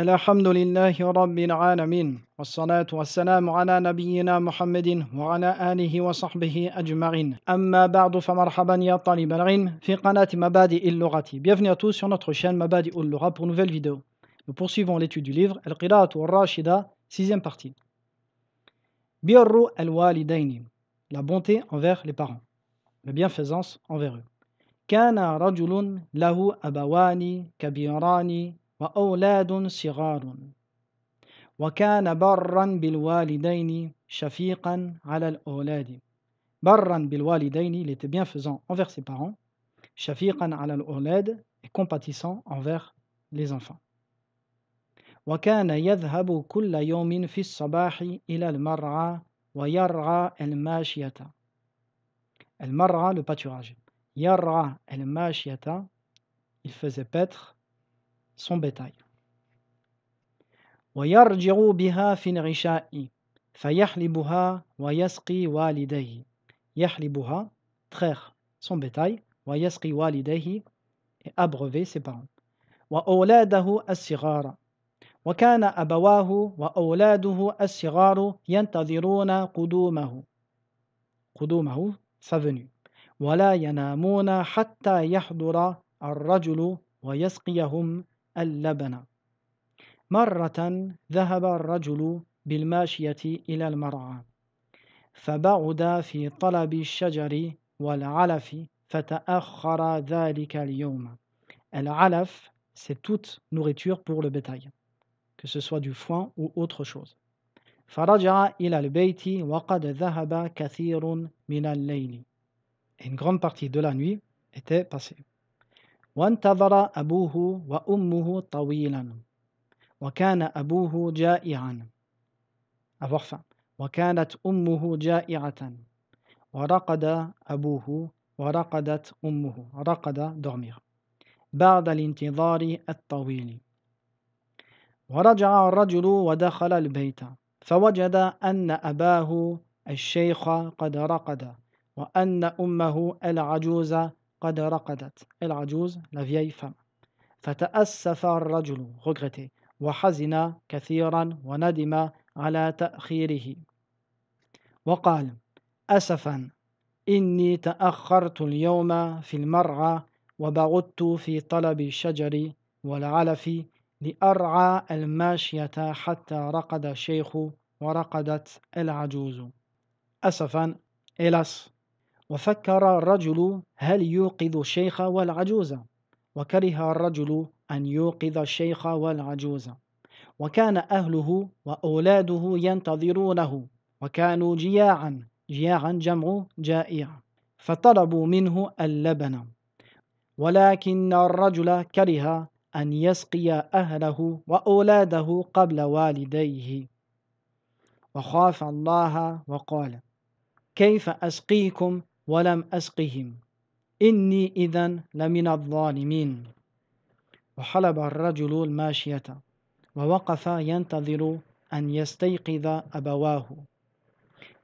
الحمد لله رب العالمين والصلاة والسلام على نبينا محمد وعلى آله وصحبه أجمعين أما بعد فمرحبا يا طالب العلم في قناة مبادئ اللغة Bienvenue à tous sur notre chaîne مبادئ اللغة pour nouvelle vidéo Nous poursuivons l'étude du livre القراءة والراشدة, 6 partie بر الوالدين La bonté envers les parents La bienfaisance envers eux كان رجل له أبوان كبيران وأولاد صغار وكان برا بالوالدين شفيقا على الأولاد برا بالوالدين il était bienfaisant envers ses parents شفيقا على الأولاد et compatissant envers les enfants وكان يذهب كل يوم في الصباح إلى المرعى ويرعى الماشية المرعى le pâturage يرعى الماشية il faisait paître son bétail. ويرجع بها في العشاء فيحلبها ويسقي والديه يحلبها traire son bétail ويسقي والديه et abreuver ses parents وأولاده الصغار وكان أبواه وأولاده الصغار ينتظرون قدومه قدومه sa venue ولا ينامون حتى يحضر الرجل ويسقيهم اللبن مرة ذهب الرجل بالماشية إلى المرعى فبعد في طلب الشجر والعلف فتأخر ذلك اليوم العلف c'est toute nourriture pour le bétail que ce soit du foin ou autre chose فرجع إلى البيت وقد ذهب كثير من الليل une grande partie de la nuit était passée وانتظر أبوه وأمه طويلا وكان أبوه جائعا أفرفع وكانت أمه جائعة ورقد أبوه ورقدت أمه رقد dormir بعد الانتظار الطويل ورجع الرجل ودخل البيت فوجد أن أباه الشيخ قد رقد وأن أمه العجوز قد رقدت العجوز لا vieille فتأسف الرجل regretté وحزن كثيرا وندم على تأخيره وقال أسفا إني تأخرت اليوم في المرعى وبعدت في طلب الشجر والعلف لأرعى الماشية حتى رقد الشيخ ورقدت العجوز أسفا الاس وفكر الرجل هل يوقظ الشيخ والعجوز وكره الرجل أن يوقظ الشيخ والعجوز وكان أهله وأولاده ينتظرونه وكانوا جياعا جياعا جمع جائع فطلبوا منه اللبن ولكن الرجل كره أن يسقي أهله وأولاده قبل والديه وخاف الله وقال كيف أسقيكم ولم أسقهم إني إذا لمن الظالمين وحلب الرجل الماشية ووقف ينتظر أن يستيقظ أبواه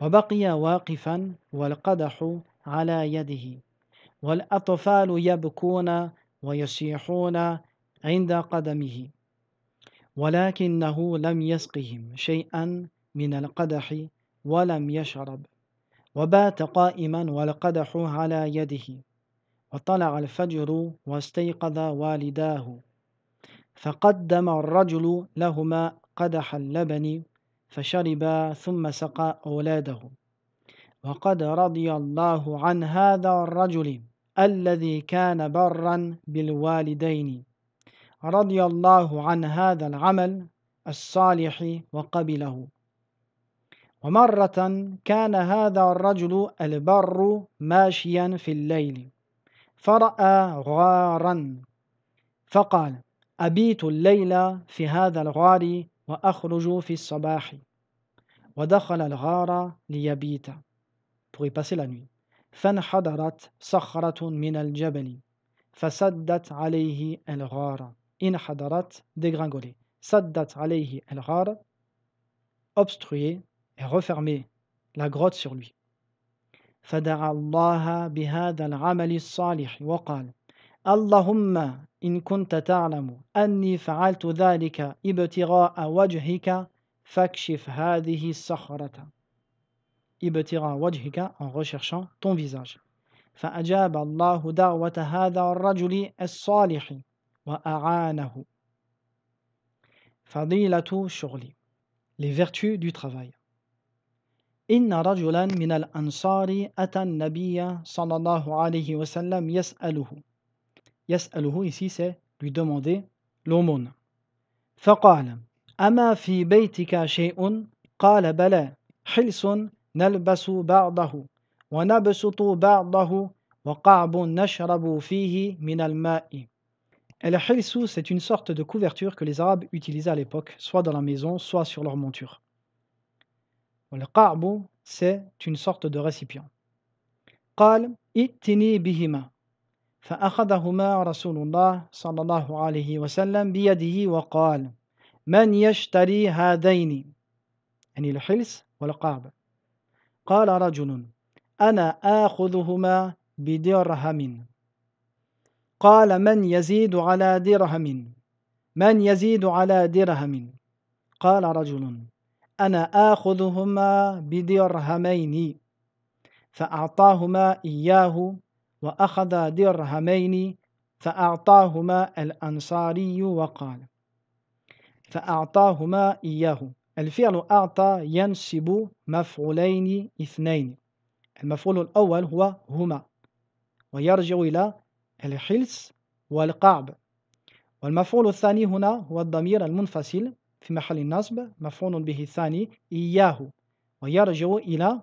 وبقي واقفا والقدح على يده والأطفال يبكون ويصيحون عند قدمه ولكنه لم يسقهم شيئا من القدح ولم يشرب وبات قائما والقدح على يده وطلع الفجر واستيقظ والداه فقدم الرجل لهما قدح اللبن فشربا ثم سقى أولاده وقد رضي الله عن هذا الرجل الذي كان برا بالوالدين رضي الله عن هذا العمل الصالح وقبله ومرة كان هذا الرجل البر ماشيا في الليل فرأى غارا فقال أبيت الليل في هذا الغار وأخرج في الصباح ودخل الغار ليبيت فانحدرت صخرة من الجبل فسدت عليه الغار انحدرت دي سدت عليه الغار obstruer et refermer la grotte sur lui. al-amali as-salihi Allahumma in kunta ta'lamu anni fa'altu dhalika ibtira'a wajhika fakshif hadhihi sakhrata ibtira'a wajhika en recherchant ton visage fa'ajaba Allahu da'wata hadha ar-rajuli as salihi wa a'anahu fadilatu shurli »« les vertus du travail « Inna rajulan minal ansari atan nabiya nabiya sallallahu alayhi wa sallam yas'aluhu »« Yas'aluhu » ici c'est lui demander l'aumône. « Fakal Ama fi baytika shay'un »« Qala bala »« Hilsun nalbasu ba'dahu »« Wana basutu ba'dahu »« Wa nashrabu fihi minal ma'i »« El-Hilsu » c'est une sorte de couverture que les Arabes utilisaient à l'époque, soit dans la maison, soit sur leur monture. والقعب c'est une sorte de récipient قال ائتني بهما فأخذهما رسول الله صلى الله عليه وسلم بيده وقال من يشتري هذين يعني الحلس والقعب قال رجل أنا آخذهما بدرهم قال من يزيد على درهم من يزيد على درهم قال رجل أنا آخذهما بدرهمين فأعطاهما إياه وأخذ درهمين فأعطاهما الأنصاري وقال فأعطاهما إياه الفعل أعطى ينسب مفعولين اثنين المفعول الأول هو هما ويرجع إلى الحلس والقعب والمفعول الثاني هنا هو الضمير المنفصل في محل النصب مفعول به الثاني إياه ويرجع إلى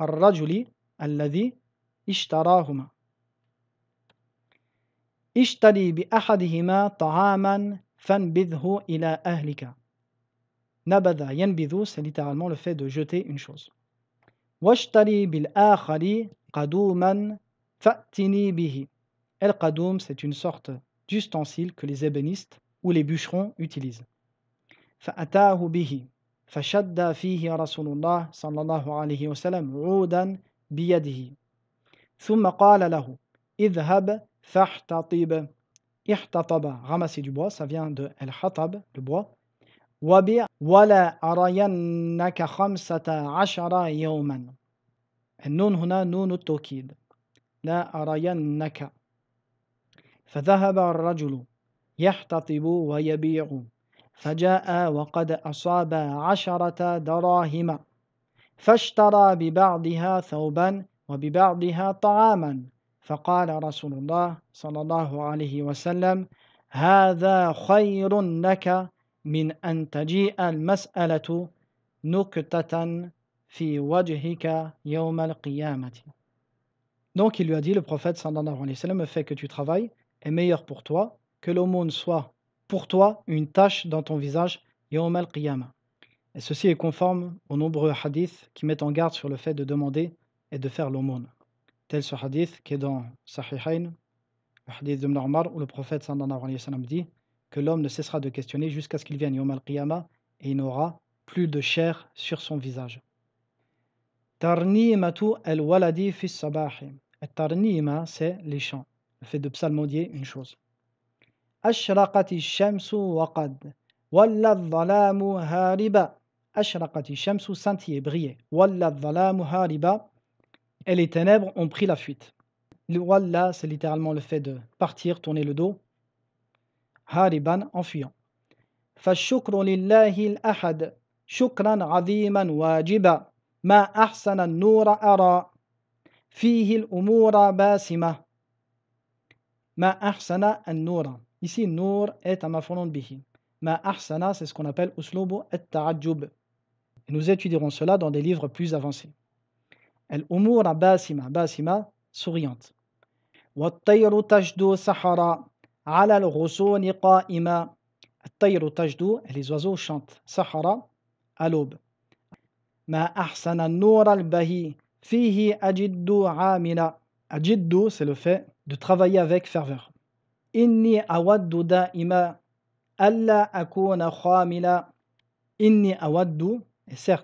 الرجل الذي اشتراهما اشتري بأحدهما طعاما فانبذه إلى أهلك نبذ ينبذ c'est littéralement le fait de jeter une chose واشتري بالآخر قدوما فأتني به القدوم c'est une sorte d'ustensile que les ébénistes ou les bûcherons utilisent فأتاه به فشد فيه رسول الله صلى الله عليه وسلم عودا بيده ثم قال له اذهب فاحتطب احتطب غمس du bois ça vient de الحطب le bois وبيع ولا أرينك خمسة عشر يوما النون هنا نون التوكيد لا أرينك فذهب الرجل يحتطب ويبيع فجاء وقد أصاب عشرة دراهم فاشترى ببعضها ثوبا وببعضها طعاما فقال رسول الله صلى الله عليه وسلم هذا خير لك من أن تجيء المسألة نكتة في وجهك يوم القيامة Donc il lui a dit, le prophète sallallahu alayhi wa sallam, le fait que tu travailles est meilleur pour toi que l'aumône soit pour toi une tache dans ton visage, Yawm al-Qiyamah. Et ceci est conforme aux nombreux hadiths qui mettent en garde sur le fait de demander et de faire l'aumône. Tel ce hadith qui est dans Sahihain, le hadith de Omar, où le prophète sallallahu alayhi wa sallam dit que l'homme ne cessera de questionner jusqu'à ce qu'il vienne au al-Qiyamah et il n'aura plus de chair sur son visage. Tarnimatu el waladi fi sabahi. Tarnima, c'est les chants, le fait de psalmodier une chose. أشرقت الشمس وقد ولا الظلام هاربا أشرقت الشمس سنتي brillait ولا الظلام هاربا et les ténèbres ont pris la fuite le walla c'est littéralement le fait de partir tourner le dos hariban en fuyant فالشكر لله الأحد شكرا عظيما واجبا ما أحسن النور أرى فيه الأمور باسمة ما أحسن النور Ici, Nour est de « bihi. Ma ahsana, c'est ce qu'on appelle usloubu et et Nous étudierons cela dans des livres plus avancés. El umur basima, basima, souriante. sahara sahara »« al على qa'ima »« at Tayru et les oiseaux chantent Sahara »« à l'aube ahsana noura al fihi fihi ajiddu amila. ajidou c'est le fait de travailler avec ferveur إني أود دائما ألا أكون خاملا إني أود et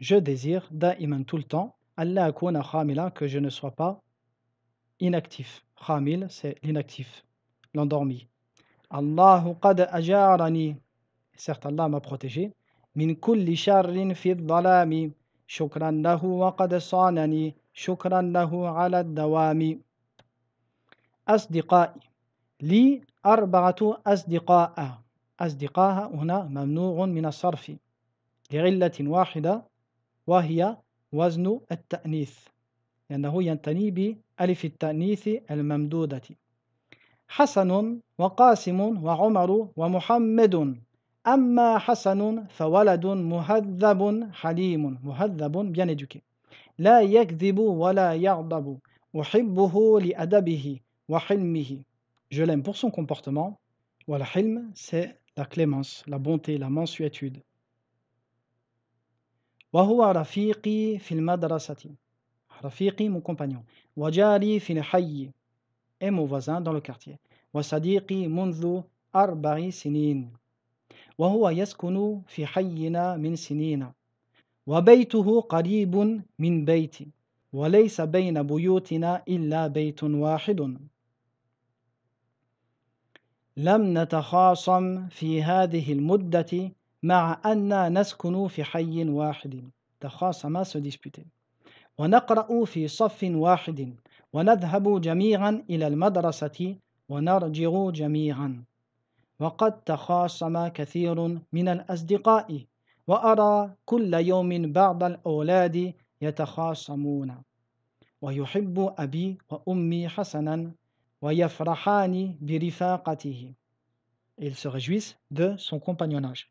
je désire دائما tout le temps ألا أكون خاملا que je ne sois pas inactif خامل c'est l'inactif l'endormi الله قد أجارني certes الله ما protégé من كل شر في الظلام شكرا له وقد صانني شكرا له على الدوام أصدقائي لي أربعة أصدقاء أصدقاء هنا ممنوع من الصرف لعلة واحدة وهي وزن التأنيث لأنه ينتني بألف التأنيث الممدودة حسن وقاسم وعمر ومحمد أما حسن فولد مهذب حليم مهذب بينجك لا يكذب ولا يغضب أحبه لأدبه وحلمه je l'aime pour son comportement. Wal-Hilm, c'est la clémence, la bonté, la mansuétude. Wahua Rafiqi fil madrasati. Rafiqi, mon compagnon. Wajari fil hayyi. Et mon voisin dans le quartier. Wa Wasadiqi mundlu arbari sinin. Wahua yaskunu fi hayyina min sinina. kadi qaribun min bayti. وليس بين buyutina illa بيت wahidun. لم نتخاصم في هذه المدة مع أننا نسكن في حي واحد تخاصما se ونقرأ في صف واحد ونذهب جميعا إلى المدرسة ونرجع جميعا وقد تخاصم كثير من الأصدقاء وأرى كل يوم بعض الأولاد يتخاصمون ويحب أبي وأمي حسنا ويفرحان برفاقته ils se réjouissent de son compagnonnage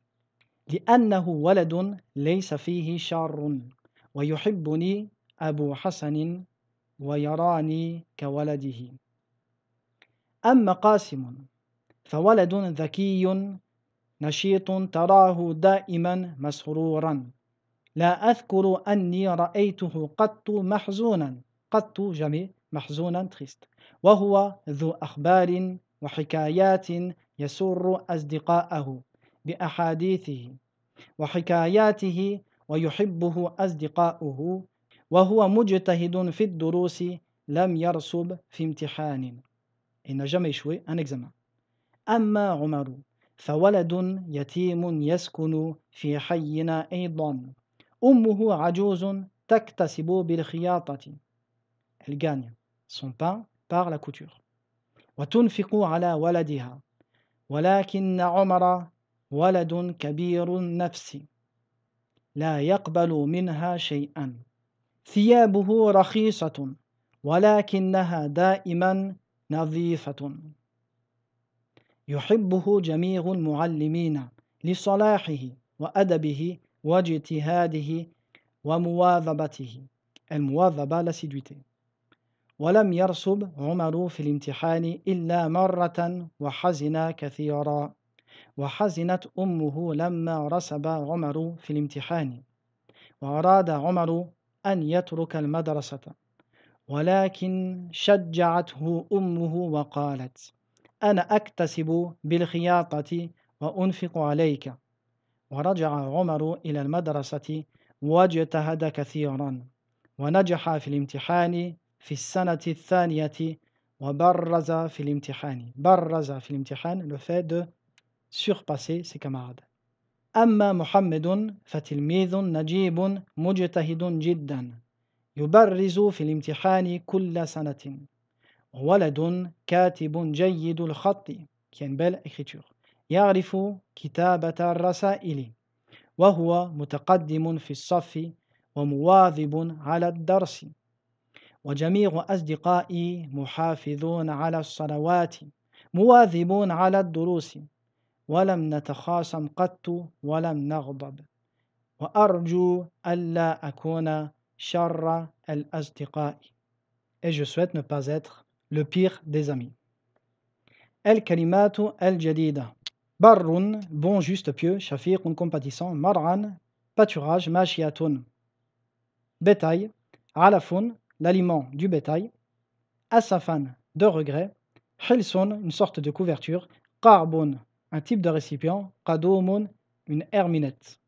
لأنه ولد ليس فيه شر ويحبني أبو حسن ويراني كولده أما قاسم فولد ذكي نشيط تراه دائما مسرورا لا أذكر أني رأيته قط محزونا قط جميل محزونا تريست وهو ذو أخبار وحكايات يسر أصدقاءه بأحاديثه وحكاياته ويحبه أصدقاؤه وهو مجتهد في الدروس لم يرسب في امتحان إن n'a شوي أنا un أما عمر فولد يتيم يسكن في حينا أيضا أمه عجوز تكتسب بالخياطة. الجانب son pain par la couture. وتنفق على ولدها ولكن عمر ولد كبير النفس لا يقبل منها شيئا ثيابه رخيصة ولكنها دائما نظيفة يحبه جميع المعلمين لصلاحه وأدبه واجتهاده ومواظبته المواظبة l'assiduité ولم يرسب عمر في الامتحان إلا مرة وحزن كثيرا وحزنت أمه لما رسب عمر في الامتحان وأراد عمر أن يترك المدرسة ولكن شجعته أمه وقالت أنا أكتسب بالخياطة وأنفق عليك ورجع عمر إلى المدرسة واجتهد كثيرا ونجح في الامتحان في السنة الثانية وبرز في الامتحان برز في الامتحان le fait de surpasser ses camarades أما محمد فتلميذ نجيب مجتهد جدا يبرز في الامتحان كل سنة ولد كاتب جيد الخط qui a une belle écriture يعرف كتابة الرسائل وهو متقدم في الصف ومواظب على الدرس وجميع أصدقائي محافظون على الصلوات مواظبون على الدروس ولم نتخاصم قط ولم نغضب وأرجو ألا أكون شر الأصدقاء et je souhaite ne pas être le pire des amis. الكلمات الجديدة بر bon juste pieux شفيق compatissant مرعا pâturage ماشية bétail علف l'aliment du bétail, asafan, de regret, hilson, une sorte de couverture, qarbun, un type de récipient, qadoumun, une herminette,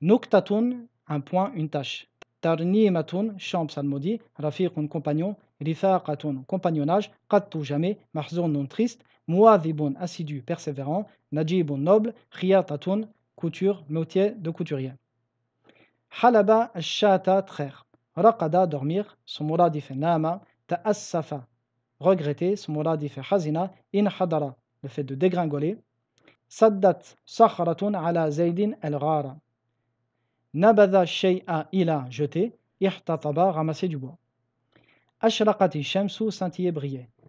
nuktatun, un point, une tâche, tarnimatun, champ Rafir, rafiqun, compagnon, rifaqatun, compagnonnage, qattu, jamais, non triste, muadhibun, assidu, persévérant, najibun, noble, Khiatatun, couture, métier de couturier. Halaba, shata, رقد dormir سمرادف نام تأسف regretter سمرادف إن انحدر le fait de dégringoler سدت صخرة على زيد الغار نبذ الشيء إلى jeter احتطب غمسي du أشرقت الشمس scintiller briller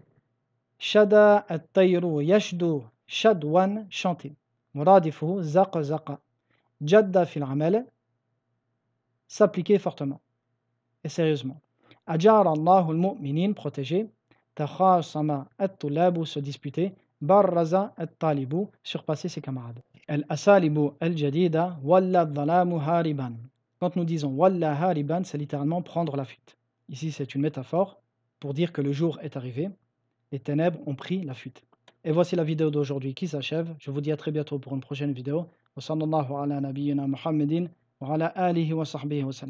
شدا الطير يشدو شدوا شانتي مرادفه زق زق جد في العمل s'appliquer fortement et sérieusement. Ajar Allahu al-mu'minin, protégé. Takhasama al-tulabu tulabu se disputer. Barraza al-talibu talibu surpasser ses camarades. Al-asalibu al-jadida, walla dhalamu hariban. Quand nous disons walla hariban, c'est littéralement prendre la fuite. Ici, c'est une métaphore pour dire que le jour est arrivé. Les ténèbres ont pris la fuite. Et voici la vidéo d'aujourd'hui qui s'achève. Je vous dis à très bientôt pour une prochaine vidéo. وصلى الله على نبينا محمد وعلى آله وصحبه وسلم